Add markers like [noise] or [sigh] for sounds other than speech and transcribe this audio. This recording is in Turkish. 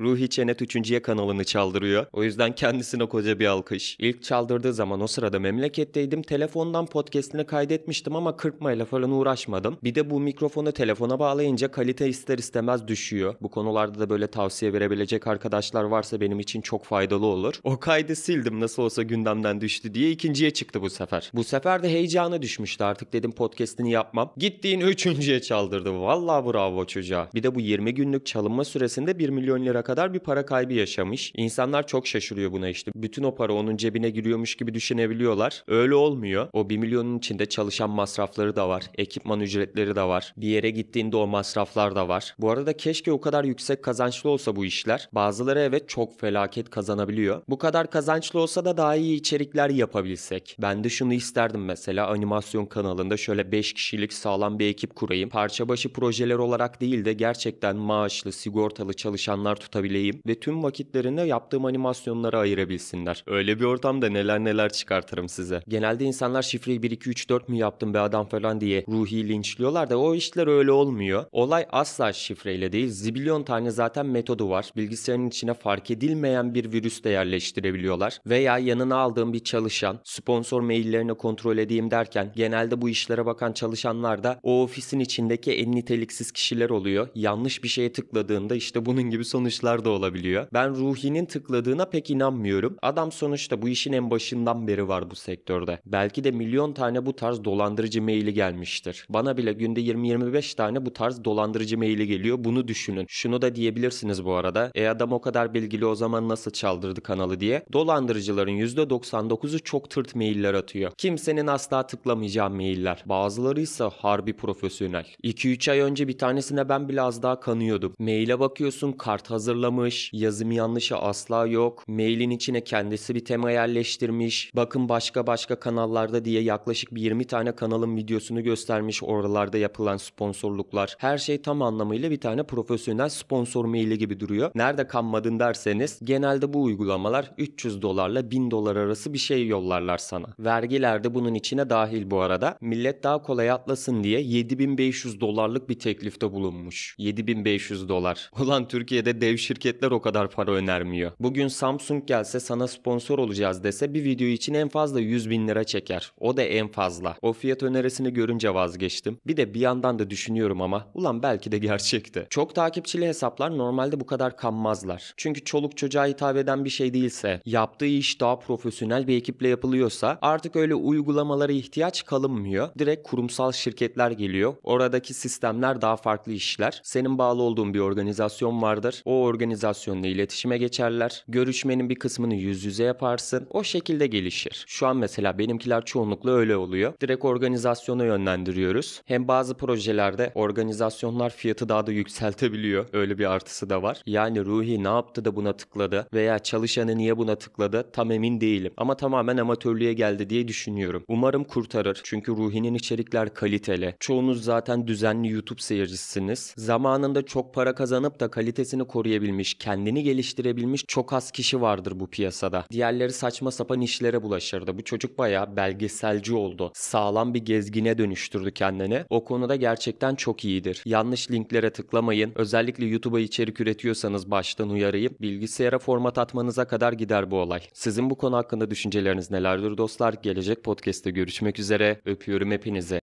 Ruhi Çenet 3. kanalını çaldırıyor. O yüzden kendisine koca bir alkış. İlk çaldırdığı zaman o sırada memleketteydim. Telefondan podcastini kaydetmiştim ama kırpmayla falan uğraşmadım. Bir de bu mikrofonu telefona bağlayınca kalite ister istemez düşüyor. Bu konularda da böyle tavsiye verebilecek arkadaşlar varsa benim için çok faydalı olur. O kaydı sildim nasıl olsa gündemden düştü diye ikinciye çıktı bu sefer. Bu sefer de heyecanı düşmüştü artık dedim podcastini yapmam. Gittiğin üçüncüye çaldırdı. Vallahi bravo çocuğa. Bir de bu 20 günlük çalınma süresinde 1 milyon lira kadar bir para kaybı yaşamış. İnsanlar çok şaşırıyor buna işte. Bütün o para onun cebine giriyormuş gibi düşünebiliyorlar. Öyle olmuyor. O 1 milyonun içinde çalışan masrafları da var. Ekipman ücretleri de var. Bir yere gittiğinde o masraflar da var. Bu arada keşke o kadar yüksek kazançlı olsa bu işler. Bazıları evet çok felaket kazanabiliyor. Bu kadar kazançlı olsa da daha iyi içerikler yapabilsek. Ben de şunu isterdim mesela animasyon kanalında şöyle 5 kişilik sağlam bir ekip kurayım. Parça başı projeler olarak değil de gerçekten maaşlı, sigortalı çalışanlar tutabilirim tutabileyim ve tüm vakitlerine yaptığım animasyonlara ayırabilsinler. Öyle bir ortamda neler neler çıkartırım size. Genelde insanlar şifreyi 1 2 3 4 mü yaptım be adam falan diye ruhi linçliyorlar da o işler öyle olmuyor. Olay asla şifreyle değil. Zibilyon tane zaten metodu var. Bilgisayarın içine fark edilmeyen bir virüs de yerleştirebiliyorlar. Veya yanına aldığım bir çalışan, sponsor maillerini kontrol edeyim derken genelde bu işlere bakan çalışanlar da o ofisin içindeki en niteliksiz kişiler oluyor. Yanlış bir şeye tıkladığında işte bunun gibi sonuçlar sakatlar da olabiliyor. Ben Ruhi'nin tıkladığına pek inanmıyorum. Adam sonuçta bu işin en başından beri var bu sektörde. Belki de milyon tane bu tarz dolandırıcı maili gelmiştir. Bana bile günde 20-25 tane bu tarz dolandırıcı maili geliyor. Bunu düşünün. Şunu da diyebilirsiniz bu arada. E adam o kadar bilgili o zaman nasıl çaldırdı kanalı diye. Dolandırıcıların %99'u çok tırt mailler atıyor. Kimsenin asla tıklamayacağı mailler. Bazıları ise harbi profesyonel. 2-3 ay önce bir tanesine ben biraz daha kanıyordum. Maile bakıyorsun kart hazır hazırlamış. Yazım yanlışı asla yok. Mailin içine kendisi bir tema yerleştirmiş. Bakın başka başka kanallarda diye yaklaşık bir 20 tane kanalın videosunu göstermiş oralarda yapılan sponsorluklar. Her şey tam anlamıyla bir tane profesyonel sponsor maili gibi duruyor. Nerede kanmadın derseniz genelde bu uygulamalar 300 dolarla 1000 dolar arası bir şey yollarlar sana. Vergiler de bunun içine dahil bu arada. Millet daha kolay atlasın diye 7500 dolarlık bir teklifte bulunmuş. 7500 dolar. [laughs] Ulan Türkiye'de dev şirketler o kadar para önermiyor. Bugün Samsung gelse sana sponsor olacağız dese bir video için en fazla 100 bin lira çeker. O da en fazla. O fiyat önerisini görünce vazgeçtim. Bir de bir yandan da düşünüyorum ama ulan belki de gerçekti. Çok takipçili hesaplar normalde bu kadar kanmazlar. Çünkü çoluk çocuğa hitap eden bir şey değilse, yaptığı iş daha profesyonel bir ekiple yapılıyorsa artık öyle uygulamalara ihtiyaç kalınmıyor. Direkt kurumsal şirketler geliyor. Oradaki sistemler daha farklı işler. Senin bağlı olduğun bir organizasyon vardır. O organizasyonla iletişime geçerler. Görüşmenin bir kısmını yüz yüze yaparsın. O şekilde gelişir. Şu an mesela benimkiler çoğunlukla öyle oluyor. Direkt organizasyona yönlendiriyoruz. Hem bazı projelerde organizasyonlar fiyatı daha da yükseltebiliyor. Öyle bir artısı da var. Yani Ruhi ne yaptı da buna tıkladı veya çalışanı niye buna tıkladı tam emin değilim. Ama tamamen amatörlüğe geldi diye düşünüyorum. Umarım kurtarır. Çünkü Ruhi'nin içerikler kaliteli. Çoğunuz zaten düzenli YouTube seyircisiniz. Zamanında çok para kazanıp da kalitesini koruyabilirsiniz söyleyebilmiş, kendini geliştirebilmiş çok az kişi vardır bu piyasada. Diğerleri saçma sapan işlere bulaşırdı. Bu çocuk bayağı belgeselci oldu. Sağlam bir gezgine dönüştürdü kendini. O konuda gerçekten çok iyidir. Yanlış linklere tıklamayın. Özellikle YouTube'a içerik üretiyorsanız baştan uyarayım. Bilgisayara format atmanıza kadar gider bu olay. Sizin bu konu hakkında düşünceleriniz nelerdir dostlar? Gelecek podcast'te görüşmek üzere. Öpüyorum hepinizi.